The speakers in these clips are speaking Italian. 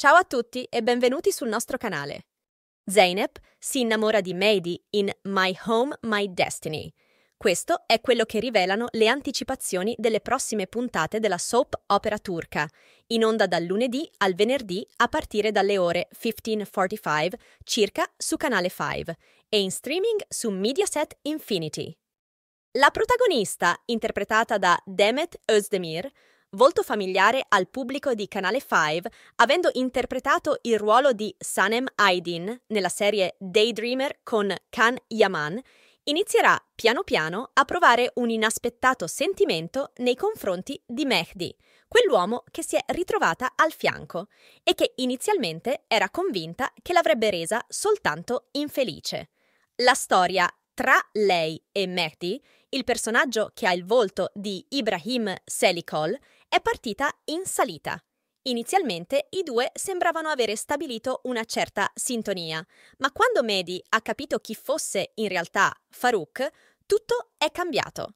Ciao a tutti e benvenuti sul nostro canale. Zeynep si innamora di Mehdi in My Home, My Destiny. Questo è quello che rivelano le anticipazioni delle prossime puntate della soap opera turca, in onda dal lunedì al venerdì a partire dalle ore 15.45 circa su Canale 5 e in streaming su Mediaset Infinity. La protagonista, interpretata da Demet Özdemir, volto familiare al pubblico di Canale 5, avendo interpretato il ruolo di Sanem Aydin nella serie Daydreamer con Khan Yaman, inizierà piano piano a provare un inaspettato sentimento nei confronti di Mehdi, quell'uomo che si è ritrovata al fianco e che inizialmente era convinta che l'avrebbe resa soltanto infelice. La storia tra lei e Mehdi, il personaggio che ha il volto di Ibrahim Selikol, è partita in salita. Inizialmente i due sembravano avere stabilito una certa sintonia, ma quando Mehdi ha capito chi fosse in realtà Farouk, tutto è cambiato.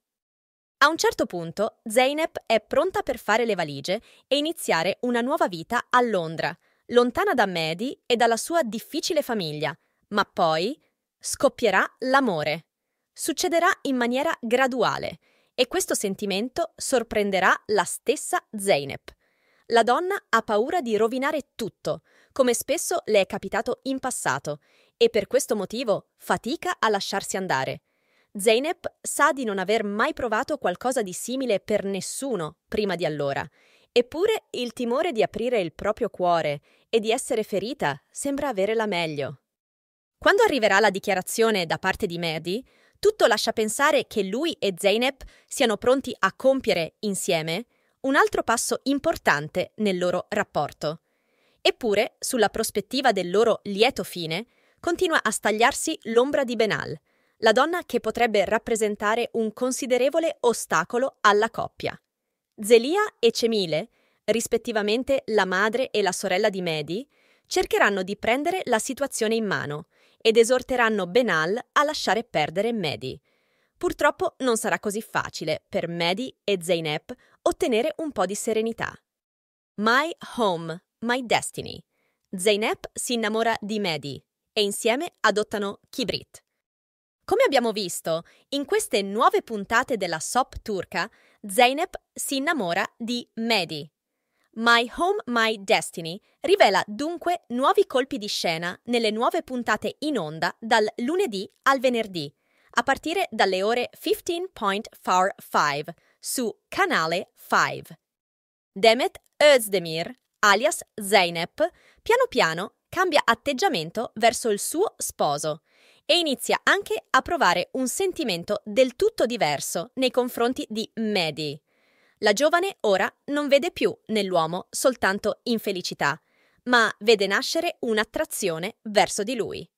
A un certo punto Zeynep è pronta per fare le valigie e iniziare una nuova vita a Londra, lontana da Mehdi e dalla sua difficile famiglia, ma poi scoppierà l'amore. Succederà in maniera graduale e questo sentimento sorprenderà la stessa Zeynep. La donna ha paura di rovinare tutto, come spesso le è capitato in passato, e per questo motivo fatica a lasciarsi andare. Zeynep sa di non aver mai provato qualcosa di simile per nessuno prima di allora, eppure il timore di aprire il proprio cuore e di essere ferita sembra avere la meglio. Quando arriverà la dichiarazione da parte di Maddie, tutto lascia pensare che lui e Zeynep siano pronti a compiere insieme un altro passo importante nel loro rapporto. Eppure, sulla prospettiva del loro lieto fine, continua a stagliarsi l'ombra di Benal, la donna che potrebbe rappresentare un considerevole ostacolo alla coppia. Zelia e Cemile, rispettivamente la madre e la sorella di Mehdi, cercheranno di prendere la situazione in mano – ed esorteranno Benal a lasciare perdere Mehdi. Purtroppo non sarà così facile per Mehdi e Zeynep ottenere un po' di serenità. My Home, My Destiny. Zeynep si innamora di Mehdi e insieme adottano Kibrit. Come abbiamo visto, in queste nuove puntate della SOP turca, Zeynep si innamora di Mehdi, My Home, My Destiny rivela dunque nuovi colpi di scena nelle nuove puntate in onda dal lunedì al venerdì, a partire dalle ore 15.45 su canale 5. Demet Özdemir, alias Zeynep, piano piano cambia atteggiamento verso il suo sposo e inizia anche a provare un sentimento del tutto diverso nei confronti di Maddie. La giovane ora non vede più nell'uomo soltanto infelicità, ma vede nascere un'attrazione verso di lui.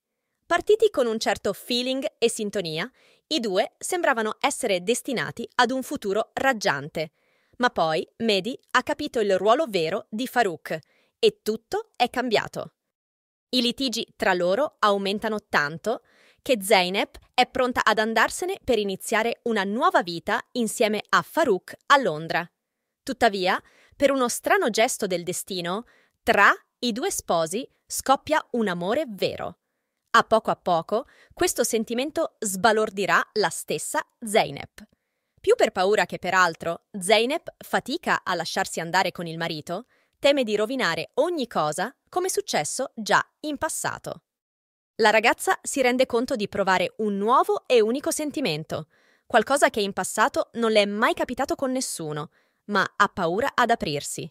Partiti con un certo feeling e sintonia, i due sembravano essere destinati ad un futuro raggiante. Ma poi Mehdi ha capito il ruolo vero di Farouk e tutto è cambiato. I litigi tra loro aumentano tanto che Zeynep è pronta ad andarsene per iniziare una nuova vita insieme a Farouk a Londra. Tuttavia, per uno strano gesto del destino, tra i due sposi scoppia un amore vero. A poco a poco, questo sentimento sbalordirà la stessa Zeynep. Più per paura che per altro, Zeynep fatica a lasciarsi andare con il marito, teme di rovinare ogni cosa come successo già in passato. La ragazza si rende conto di provare un nuovo e unico sentimento, qualcosa che in passato non le è mai capitato con nessuno, ma ha paura ad aprirsi.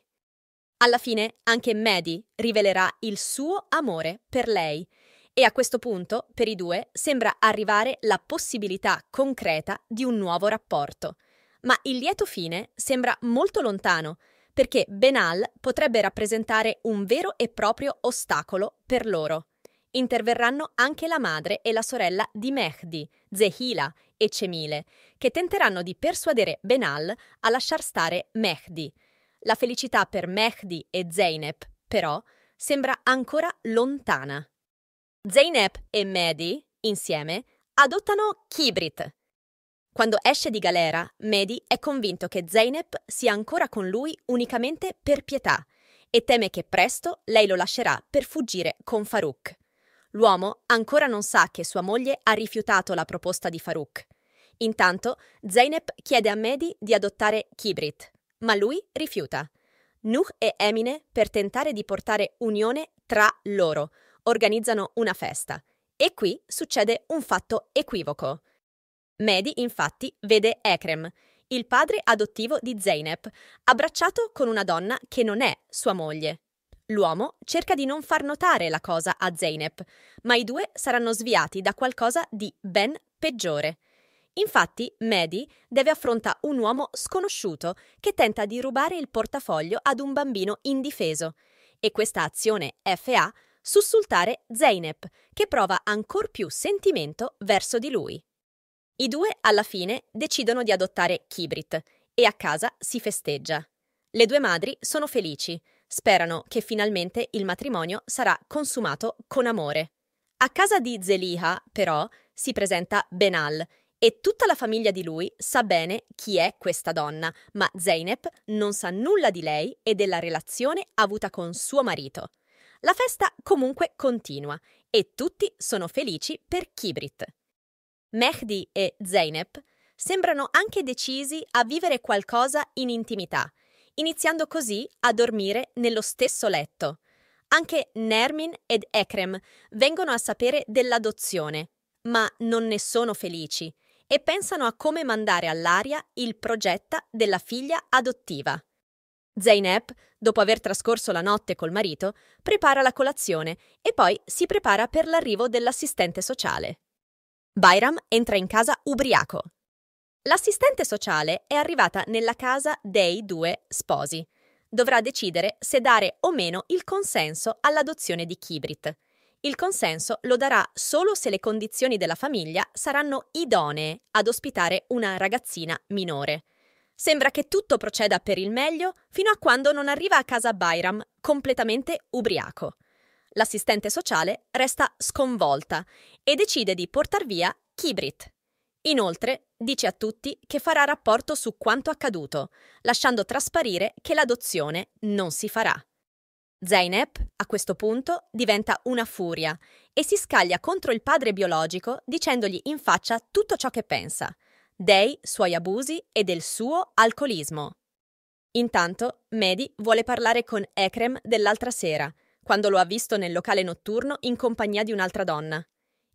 Alla fine anche Maddie rivelerà il suo amore per lei e a questo punto, per i due, sembra arrivare la possibilità concreta di un nuovo rapporto. Ma il lieto fine sembra molto lontano, perché Benal potrebbe rappresentare un vero e proprio ostacolo per loro. Interverranno anche la madre e la sorella di Mehdi, Zehila e Cemile, che tenteranno di persuadere Benal a lasciar stare Mehdi. La felicità per Mehdi e Zeynep, però, sembra ancora lontana. Zeynep e Mehdi, insieme, adottano Kibrit. Quando esce di galera, Mehdi è convinto che Zeynep sia ancora con lui unicamente per pietà e teme che presto lei lo lascerà per fuggire con Farouk. L'uomo ancora non sa che sua moglie ha rifiutato la proposta di Farouk. Intanto, Zeynep chiede a Mehdi di adottare Kibrit, ma lui rifiuta. Nuh e Emine, per tentare di portare unione tra loro, organizzano una festa. E qui succede un fatto equivoco. Mehdi, infatti, vede Ekrem, il padre adottivo di Zeynep, abbracciato con una donna che non è sua moglie. L'uomo cerca di non far notare la cosa a Zeynep, ma i due saranno sviati da qualcosa di ben peggiore. Infatti, Maddie deve affrontare un uomo sconosciuto che tenta di rubare il portafoglio ad un bambino indifeso. E questa azione FA sussultare Zeynep, che prova ancor più sentimento verso di lui. I due alla fine decidono di adottare Kibrit e a casa si festeggia. Le due madri sono felici sperano che finalmente il matrimonio sarà consumato con amore. A casa di Zeliha, però, si presenta Benal e tutta la famiglia di lui sa bene chi è questa donna, ma Zeynep non sa nulla di lei e della relazione avuta con suo marito. La festa comunque continua e tutti sono felici per Kibrit. Mehdi e Zeynep sembrano anche decisi a vivere qualcosa in intimità – iniziando così a dormire nello stesso letto. Anche Nermin ed Ekrem vengono a sapere dell'adozione, ma non ne sono felici e pensano a come mandare all'aria il progetto della figlia adottiva. Zeynep, dopo aver trascorso la notte col marito, prepara la colazione e poi si prepara per l'arrivo dell'assistente sociale. Byram entra in casa ubriaco. L'assistente sociale è arrivata nella casa dei due sposi. Dovrà decidere se dare o meno il consenso all'adozione di Kibrit. Il consenso lo darà solo se le condizioni della famiglia saranno idonee ad ospitare una ragazzina minore. Sembra che tutto proceda per il meglio fino a quando non arriva a casa Byram completamente ubriaco. L'assistente sociale resta sconvolta e decide di portar via Kibrit, Inoltre, dice a tutti che farà rapporto su quanto accaduto, lasciando trasparire che l'adozione non si farà. Zainab, a questo punto, diventa una furia e si scaglia contro il padre biologico dicendogli in faccia tutto ciò che pensa, dei suoi abusi e del suo alcolismo. Intanto, Mehdi vuole parlare con Ekrem dell'altra sera, quando lo ha visto nel locale notturno in compagnia di un'altra donna.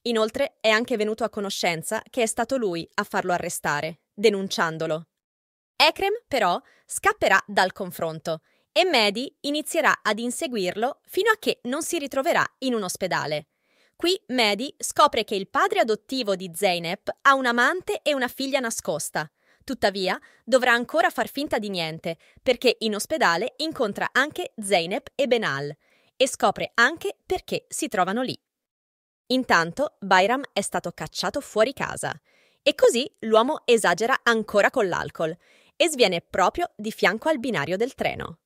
Inoltre è anche venuto a conoscenza che è stato lui a farlo arrestare, denunciandolo. Ekrem, però, scapperà dal confronto e Mehdi inizierà ad inseguirlo fino a che non si ritroverà in un ospedale. Qui Mehdi scopre che il padre adottivo di Zeynep ha un amante e una figlia nascosta. Tuttavia, dovrà ancora far finta di niente, perché in ospedale incontra anche Zeynep e Benal e scopre anche perché si trovano lì. Intanto Byram è stato cacciato fuori casa e così l'uomo esagera ancora con l'alcol e sviene proprio di fianco al binario del treno.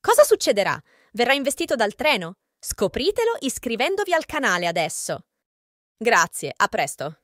Cosa succederà? Verrà investito dal treno? Scopritelo iscrivendovi al canale adesso. Grazie, a presto.